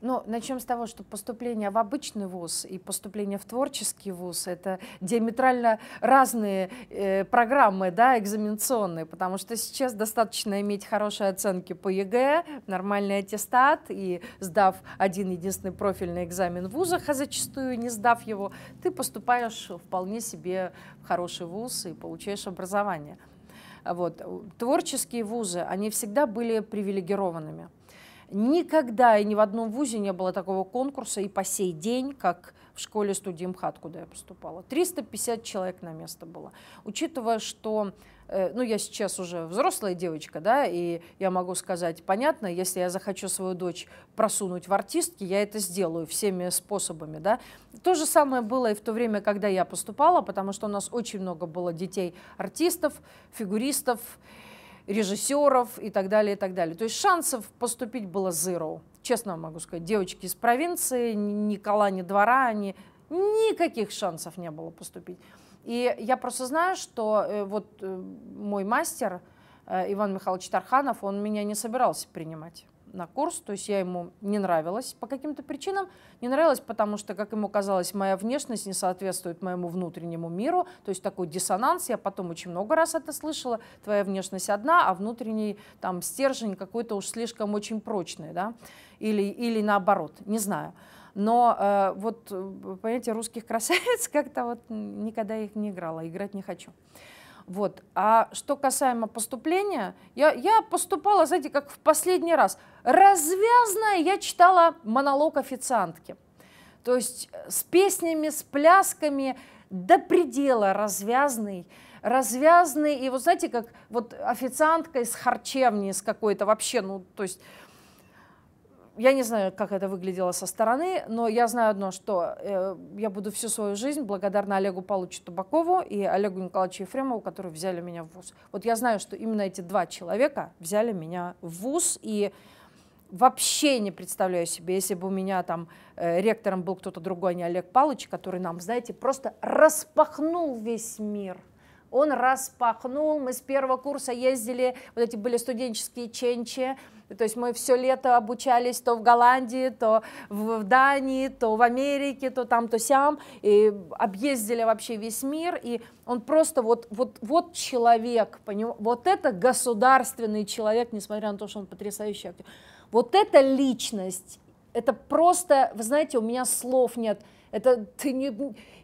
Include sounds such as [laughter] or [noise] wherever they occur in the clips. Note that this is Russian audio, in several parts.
Ну, начнем с того, что поступление в обычный вуз и поступление в творческий вуз – это диаметрально разные э, программы да, экзаменационные, потому что сейчас достаточно иметь хорошие оценки по ЕГЭ, нормальный аттестат, и сдав один единственный профильный экзамен в вузах, а зачастую не сдав его, ты поступаешь вполне себе в хороший вуз и получаешь образование. Вот. Творческие вузы, они всегда были привилегированными – Никогда и ни в одном вузе не было такого конкурса и по сей день, как в школе-студии МХАТ, куда я поступала. 350 человек на место было. Учитывая, что э, ну, я сейчас уже взрослая девочка, да, и я могу сказать, понятно, если я захочу свою дочь просунуть в артистки, я это сделаю всеми способами, да. То же самое было и в то время, когда я поступала, потому что у нас очень много было детей-артистов, фигуристов, режиссеров и так далее, и так далее. То есть шансов поступить было zero. Честно могу сказать, девочки из провинции, ни кола, ни двора, они никаких шансов не было поступить. И я просто знаю, что э, вот э, мой мастер э, Иван Михайлович Тарханов, он меня не собирался принимать на курс, то есть я ему не нравилась по каким-то причинам. Не нравилась, потому что, как ему казалось, моя внешность не соответствует моему внутреннему миру, то есть такой диссонанс, я потом очень много раз это слышала, твоя внешность одна, а внутренний там стержень какой-то уж слишком очень прочный, да, или, или наоборот, не знаю. Но э, вот, э, понимаете, русских красавиц [laughs] как-то вот никогда их не играла, играть не хочу. Вот. А что касаемо поступления, я, я поступала, знаете, как в последний раз. Развязная я читала монолог официантки. То есть э, с песнями, с плясками, до предела развязный развязный, и вот знаете, как вот официантка из харчевни, из какой-то вообще, ну, то есть я не знаю, как это выглядело со стороны, но я знаю одно, что э, я буду всю свою жизнь благодарна Олегу Павловичу Табакову и Олегу Николаевичу Ефремову, которые взяли меня в ВУЗ. Вот я знаю, что именно эти два человека взяли меня в ВУЗ, и вообще не представляю себе, если бы у меня там э, ректором был кто-то другой, а не Олег Павлович, который нам, знаете, просто распахнул весь мир – он распахнул. Мы с первого курса ездили, вот эти были студенческие ченчи, то есть мы все лето обучались то в Голландии, то в Дании, то в Америке, то там, то сям, и объездили вообще весь мир, и он просто вот, вот, вот человек, поним... вот это государственный человек, несмотря на то, что он потрясающий актер. Вот эта личность, это просто, вы знаете, у меня слов нет – это ты не,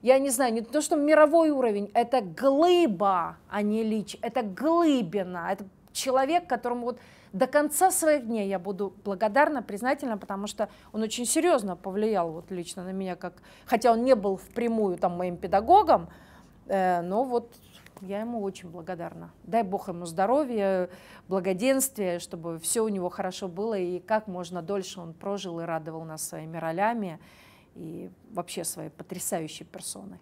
я не знаю, не то, что мировой уровень, это глыба, а не лич, это глыбина, это человек, которому вот до конца своих дней я буду благодарна, признательна, потому что он очень серьезно повлиял вот лично на меня, как, хотя он не был впрямую там моим педагогом, э, но вот я ему очень благодарна. Дай бог ему здоровья, благоденствия, чтобы все у него хорошо было, и как можно дольше он прожил и радовал нас своими ролями и вообще своей потрясающей персоной.